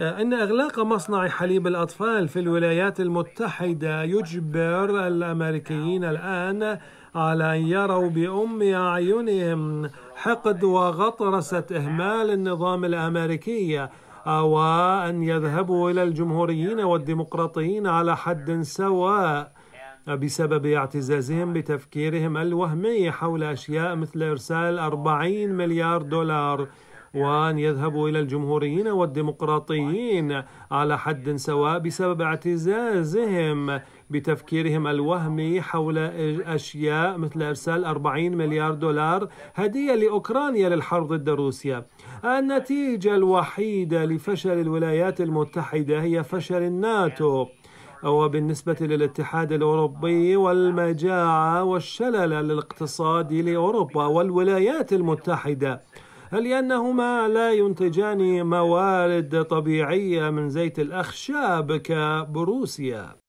أن إغلاق مصنع حليب الأطفال في الولايات المتحدة يجبر الأمريكيين الآن على أن يروا بأم أعينهم حقد وغطرسة إهمال النظام الأمريكي وأن يذهبوا إلى الجمهوريين والديمقراطيين على حد سواء بسبب اعتزازهم بتفكيرهم الوهمي حول أشياء مثل إرسال 40 مليار دولار وأن يذهبوا إلى الجمهوريين والديمقراطيين على حد سواء بسبب اعتزازهم بتفكيرهم الوهمي حول أشياء مثل إرسال 40 مليار دولار هدية لأوكرانيا للحرب ضد روسيا النتيجة الوحيدة لفشل الولايات المتحدة هي فشل الناتو وبالنسبة للاتحاد الأوروبي والمجاعة والشلل الاقتصادي لأوروبا والولايات المتحدة لأنهما لا ينتجان موارد طبيعية من زيت الأخشاب كبروسيا